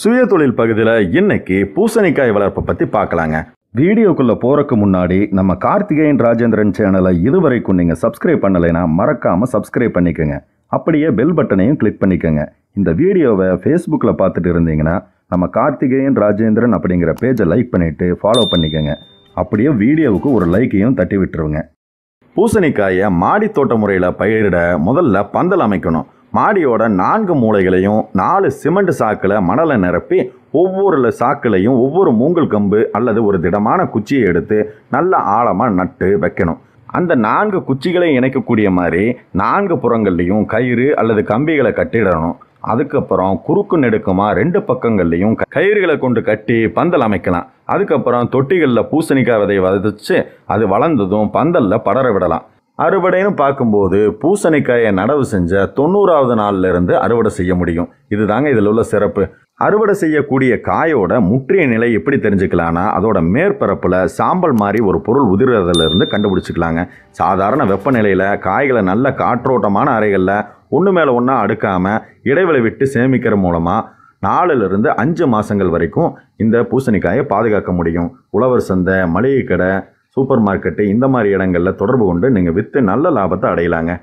சுய தொழில் பகுதியில் இன்னைக்கு பூசணிக்காய் வளர்ப்பை பற்றி பார்க்கலாங்க வீடியோக்குள்ளே போகிறக்கு முன்னாடி நம்ம கார்த்திகேயன் ராஜேந்திரன் சேனலை இதுவரைக்கும் நீங்கள் சப்ஸ்கிரைப் பண்ணலைன்னா மறக்காமல் சப்ஸ்கிரைப் பண்ணிக்கோங்க அப்படியே பெல் பட்டனையும் கிளிக் பண்ணிக்கோங்க இந்த வீடியோவை ஃபேஸ்புக்கில் பார்த்துட்டு இருந்தீங்கன்னா நம்ம கார்த்திகேயன் ராஜேந்திரன் அப்படிங்கிற பேஜை லைக் பண்ணிவிட்டு ஃபாலோ பண்ணிக்கோங்க அப்படியே வீடியோவுக்கு ஒரு லைக்கையும் தட்டி விட்டுருவோங்க பூசணிக்காயை மாடித்தோட்ட தோட்ட முறையில் பயிரிட முதல்ல பந்தல் அமைக்கணும் மாடியோட நான்கு மூளைகளையும் நாலு சிமெண்ட் சாக்கில் மணலை நிரப்பி ஒவ்வொரு சாக்குலையும் ஒவ்வொரு மூங்கல் கம்பு அல்லது ஒரு திடமான குச்சியை எடுத்து நல்ல ஆழமாக நட்டு வைக்கணும் அந்த நான்கு குச்சிகளை இணைக்கக்கூடிய மாதிரி நான்கு புறங்கள்லேயும் கயிறு அல்லது கம்பிகளை கட்டிடணும் அதுக்கப்புறம் குறுக்கு நெடுக்கமாக ரெண்டு பக்கங்கள்லேயும் கயிறுகளை கொண்டு கட்டி பந்தல் அமைக்கலாம் அதுக்கப்புறம் தொட்டிகளில் பூசணிக்காய் விதையை வதச்சு அது வளர்ந்ததும் பந்தலில் படர விடலாம் அறுவடைன்னு பார்க்கும்போது பூசணிக்காயை நடவு செஞ்ச தொண்ணூறாவது நாளில் இருந்து அறுவடை செய்ய முடியும் இதுதாங்க இதில் உள்ள சிறப்பு அறுவடை செய்யக்கூடிய காயோட முற்றிய நிலை எப்படி தெரிஞ்சுக்கலான்னா அதோட மேற்பரப்பில் சாம்பல் மாதிரி ஒரு பொருள் உதிர்றதுலேருந்து கண்டுபிடிச்சிக்கலாங்க சாதாரண வெப்பநிலையில் காய்களை நல்ல காற்றோட்டமான அறைகளில் ஒன்று மேலே ஒன்றா அடுக்காமல் இடைவெளி விட்டு சேமிக்கிற மூலமாக நாலுலேருந்து அஞ்சு மாதங்கள் வரைக்கும் இந்த பூசணிக்காயை பாதுகாக்க முடியும் உழவர் சந்தை மளிகை கடை சூப்பர் மார்க்கெட்டு இந்த மாதிரி இடங்களில் தொடர்பு கொண்டு நீங்கள் விற்று நல்ல லாபத்தை அடையலாங்க